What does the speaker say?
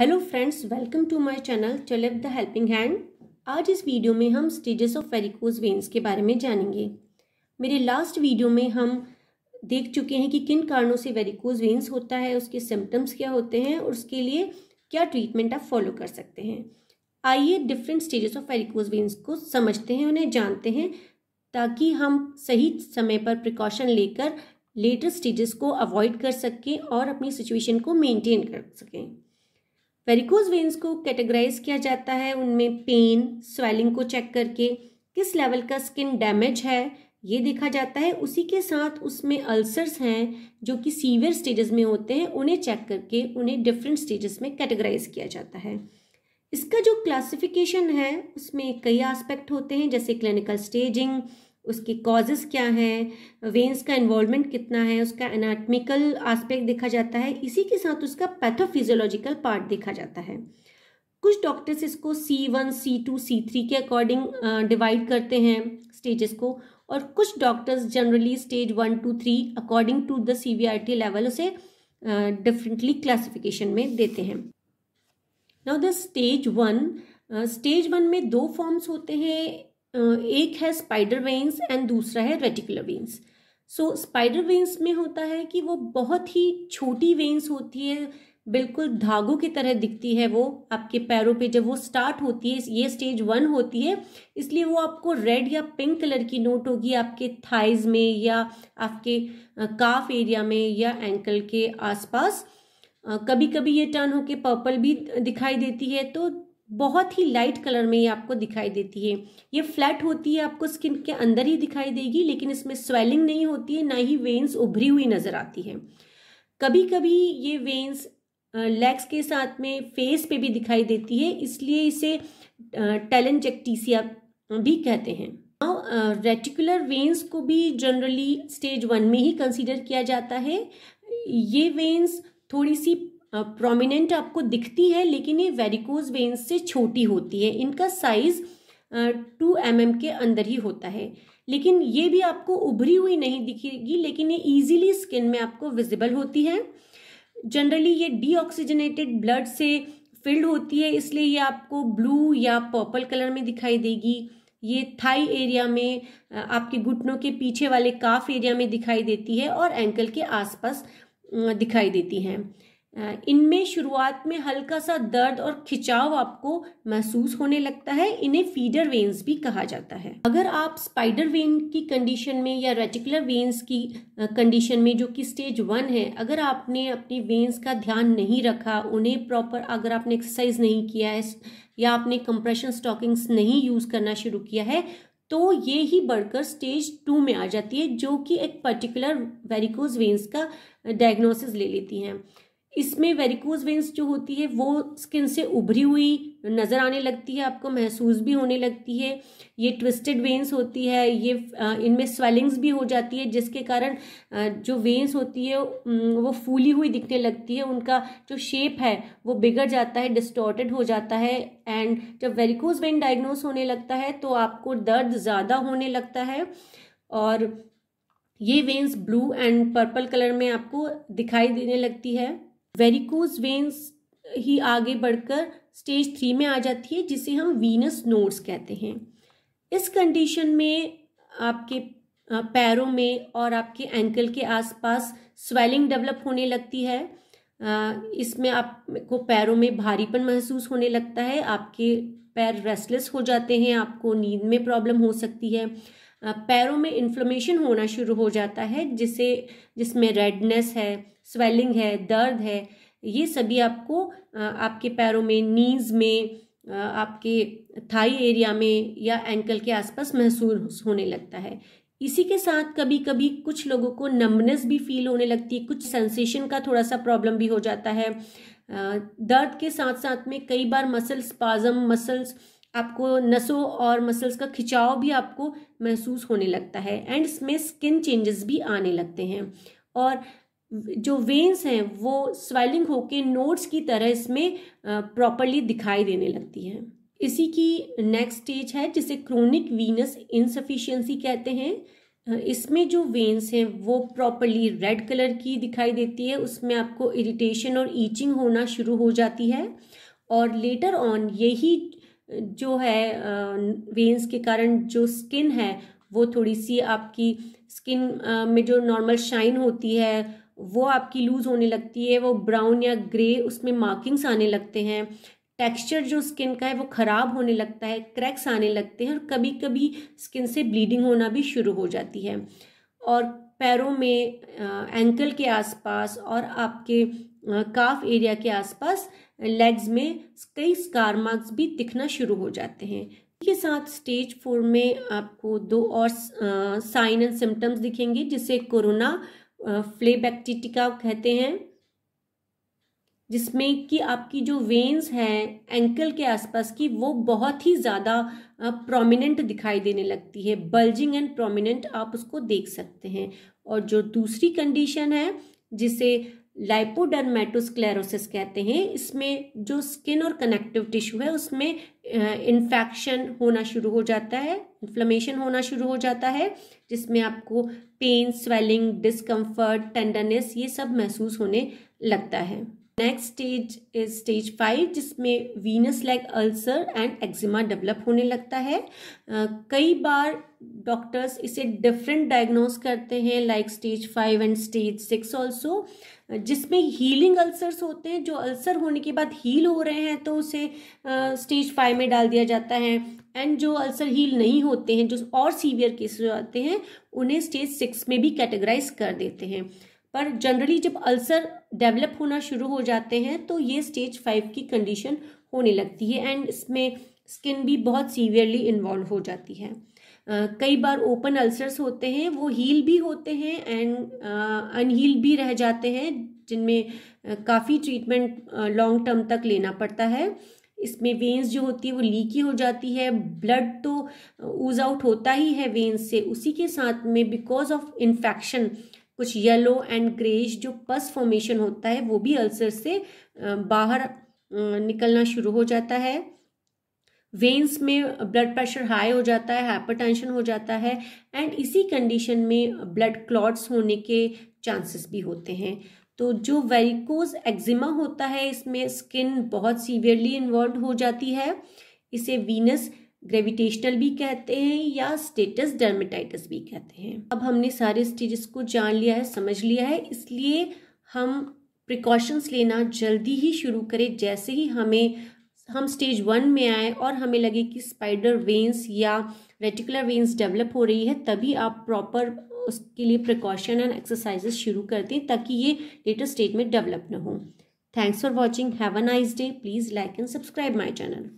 hello friends welcome to my channel चलिप the helping hand आज इस वीडियो में हम स्टेजेस ऑफ वेरिकोज वेंस के बारे में जानेंगे मेरे लास्ट वीडियो में हम देख चुके हैं कि किन कारणों से वेरिकोज वेंस होता है उसके सिम्टम्स क्या होते हैं और उसके लिए क्या ट्रीटमेंट आप फॉलो कर सकते हैं आइए different stages of varicose veins को समझते हैं उन्हें जानते हैं ताकि हम सही समय पर प्रिकॉशन लेकर लेटर स्टेजेस को अवॉइड कर सकें और अपनी सिचुएशन को मेनटेन कर सकें वेरिकोज वेन्स को कैटेगराइज किया जाता है उनमें पेन स्वेलिंग को चेक करके किस लेवल का स्किन डैमेज है ये देखा जाता है उसी के साथ उसमें अल्सर्स हैं जो कि सीवियर स्टेजेस में होते हैं उन्हें चेक करके उन्हें डिफरेंट स्टेजेस में कैटेगराइज किया जाता है इसका जो क्लासिफिकेशन है उसमें कई एस्पेक्ट होते हैं जैसे क्लिनिकल स्टेजिंग उसके कॉजेस क्या हैं वेंस का इन्वॉल्वमेंट कितना है उसका एनाटमिकल आस्पेक्ट देखा जाता है इसी के साथ उसका पैथोफिजियोलॉजिकल पार्ट देखा जाता है कुछ डॉक्टर्स इसको C one C two C three के अकॉर्डिंग डिवाइड करते हैं स्टेजेस को और कुछ doctors generally stage one two three according to the C V R T level उसे डिफरेंटली uh, क्लासिफिकेशन में देते हैं now the stage one stage one में दो फॉर्म्स होते हैं एक है स्पाइडर वेन्स एंड दूसरा है reticular veins so spider veins में होता है कि वो बहुत ही छोटी वेन्स होती है बिल्कुल धागों की तरह दिखती है वो आपके पैरों पे जब वो स्टार्ट होती है ये स्टेज वन होती है इसलिए वो आपको रेड या पिंक कलर की नोट होगी आपके थाइज में या आपके काफ एरिया में या एंकल के आसपास कभी कभी ये टर्न होके पर्पल भी दिखाई देती है तो बहुत ही लाइट कलर में ये आपको दिखाई देती है ये फ्लैट होती है आपको स्किन के अंदर ही दिखाई देगी लेकिन इसमें स्वेलिंग नहीं होती है ना ही वेन्स उभरी हुई नज़र आती है कभी कभी ये वेन्स लेग्स के साथ में फेस पे भी दिखाई देती है इसलिए इसे टेलेंजेक्टीसिया भी कहते हैं रेटिकुलर वेन्स को भी जनरली स्टेज वन में ही कंसिडर किया जाता है ये वेन्स थोड़ी सी प्रोमिनेंट आपको दिखती है लेकिन ये वेरिकोज वेन्स से छोटी होती है इनका साइज टू एम एम के अंदर ही होता है लेकिन ये भी आपको उभरी हुई नहीं दिखेगी लेकिन ये इजीली स्किन में आपको विजिबल होती है जनरली ये डीऑक्सीजनेटेड ब्लड से फिल्ड होती है इसलिए ये आपको ब्लू या पर्पल कलर में दिखाई देगी ये थाई एरिया में आपके घुटनों के पीछे वाले काफ एरिया में दिखाई देती है और एंकल के आसपास दिखाई देती हैं इनमें शुरुआत में हल्का सा दर्द और खिंचाव आपको महसूस होने लगता है इन्हें फीडर वेन्स भी कहा जाता है अगर आप स्पाइडर वेन की कंडीशन में या रेटिकुलर वेन्स की कंडीशन में जो कि स्टेज वन है अगर आपने अपनी वेन्स का ध्यान नहीं रखा उन्हें प्रॉपर अगर आपने एक्सरसाइज नहीं किया है या आपने कंप्रेशन स्टॉकिंग्स नहीं यूज़ करना शुरू किया है तो ये ही बढ़कर स्टेज टू में आ जाती है जो कि एक पर्टिकुलर वेरिकोज वेन्स का डायग्नोसिस ले लेती हैं इसमें वेरिकोज वेंस जो होती है वो स्किन से उभरी हुई नज़र आने लगती है आपको महसूस भी होने लगती है ये ट्विस्टेड वेंस होती है ये इनमें स्वेलिंग्स भी हो जाती है जिसके कारण जो वेंस होती है वो फूली हुई दिखने लगती है उनका जो शेप है वो बिगड़ जाता है डिस्टॉर्टेड हो जाता है एंड जब वेरिकोज वेन डायग्नोस होने लगता है तो आपको दर्द ज़्यादा होने लगता है और ये veins blue and purple colour में आपको दिखाई देने लगती है वेरिकोज वेन्स ही आगे बढ़कर स्टेज थ्री में आ जाती है जिसे हम वीनस नोड्स कहते हैं इस कंडीशन में आपके पैरों में और आपके एंकल के आसपास स्वेलिंग डेवलप होने लगती है इसमें आपको पैरों में भारीपन महसूस होने लगता है आपके पैर रेस्टलेस हो जाते हैं आपको नींद में प्रॉब्लम हो सकती है पैरों में इन्फ्लोमेशन होना शुरू हो जाता है जिसे जिसमें रेडनेस है स्वेलिंग है दर्द है ये सभी आपको आपके पैरों में नीज़ में आपके थाई एरिया में या एंकल के आसपास महसूस होने लगता है इसी के साथ कभी कभी कुछ लोगों को नमनेस भी फील होने लगती है कुछ सेंसेशन का थोड़ा सा प्रॉब्लम भी हो जाता है दर्द के साथ साथ में कई बार मसल्स पाजम मसल्स आपको नसों और मसल्स का खिंचाव भी आपको महसूस होने लगता है एंड इसमें स्किन चेंजेस भी आने लगते हैं और जो वेन्स हैं वो स्वेलिंग होके नोट्स की तरह इसमें प्रॉपरली दिखाई देने लगती है इसी की नेक्स्ट स्टेज है जिसे क्रोनिक वीनस इनसफिशियंसी कहते हैं इसमें जो वेन्स हैं वो प्रॉपरली रेड कलर की दिखाई देती है उसमें आपको इरिटेशन और ईचिंग होना शुरू हो जाती है और लेटर ऑन यही जो है वेंस के कारण जो स्किन है वो थोड़ी सी आपकी स्किन में जो नॉर्मल शाइन होती है वो आपकी लूज़ होने लगती है वो ब्राउन या ग्रे उसमें मार्किंग्स आने लगते हैं टेक्सचर जो स्किन का है वो ख़राब होने लगता है क्रैक्स आने लगते हैं और कभी कभी स्किन से ब्लीडिंग होना भी शुरू हो जाती है और पैरों में एंकल के आसपास और आपके काफ एरिया के आसपास लेग्स में कई स्कार मार्क्स भी दिखना शुरू हो जाते हैं के साथ स्टेज फोर में आपको दो और साइन एंड सिम्टम्स दिखेंगे जिसे कोरोना फ्लेबैक्टिटिका कहते हैं जिसमें कि आपकी जो वेन्स हैं एंकल के आसपास की वो बहुत ही ज़्यादा प्रोमिनेंट दिखाई देने लगती है बल्जिंग एंड प्रोमिनेंट आप उसको देख सकते हैं और जो दूसरी कंडीशन है जिसे लाइपोडर्मेटोस्क्लेरोसिस कहते हैं इसमें जो स्किन और कनेक्टिव टिश्यू है उसमें इन्फेक्शन होना शुरू हो जाता है इन्फ्लेमेशन होना शुरू हो जाता है जिसमें आपको पेन स्वेलिंग डिस्कम्फर्ट टेंडरनेस ये सब महसूस होने लगता है next stage is stage five जिसमें venous leg ulcer and eczema develop होने लगता है uh, कई बार डॉक्टर्स इसे डिफरेंट डायग्नोस करते हैं like stage five and stage six also जिसमें हीलिंग अल्सर्स होते हैं जो अल्सर होने के बाद हील हो रहे हैं तो उसे स्टेज फाइव में डाल दिया जाता है एंड जो अल्सर हील नहीं होते हैं जो और सीवियर हो आते हैं उन्हें स्टेज सिक्स में भी कैटेगराइज कर देते हैं पर जनरली जब अल्सर डेवलप होना शुरू हो जाते हैं तो ये स्टेज फाइव की कंडीशन होने लगती है एंड इसमें स्किन भी बहुत सीवियरली इन्वॉल्व हो जाती है कई बार ओपन अल्सर्स होते हैं वो हील भी होते हैं एंड अनहील भी रह जाते हैं जिनमें काफ़ी ट्रीटमेंट लॉन्ग टर्म तक लेना पड़ता है इसमें वेंस जो होती है वो लीकी हो जाती है ब्लड तो ऊज आउट होता ही है वेंस से उसी के साथ में बिकॉज ऑफ इन्फेक्शन कुछ येलो एंड ग्रेज जो पस फॉर्मेशन होता है वो भी अल्सर से बाहर निकलना शुरू हो जाता है वेन्स में ब्लड प्रेशर हाई हो जाता है हाइपरटेंशन हो जाता है एंड इसी कंडीशन में ब्लड क्लॉट्स होने के चांसेस भी होते हैं तो जो वेरिकोज एक्जिमा होता है इसमें स्किन बहुत सीवियरली इन्वॉल्व हो जाती है इसे वीनस ग्रेविटेशनल भी कहते हैं या स्टेटस डर्मेटाइटिस भी कहते हैं अब हमने सारे स्टेजेस को जान लिया है समझ लिया है इसलिए हम प्रिकॉशंस लेना जल्दी ही शुरू करें जैसे ही हमें हम स्टेज वन में आए और हमें लगे कि स्पाइडर वेंस या रेटिकुलर वेंस डेवलप हो रही है तभी आप प्रॉपर उसके लिए प्रिकॉशन एंड एक्सरसाइजेस शुरू कर दें ताकि ये लेटर स्टेज में डेवलप ना हो thanks for watching have a nice day please like and subscribe my channel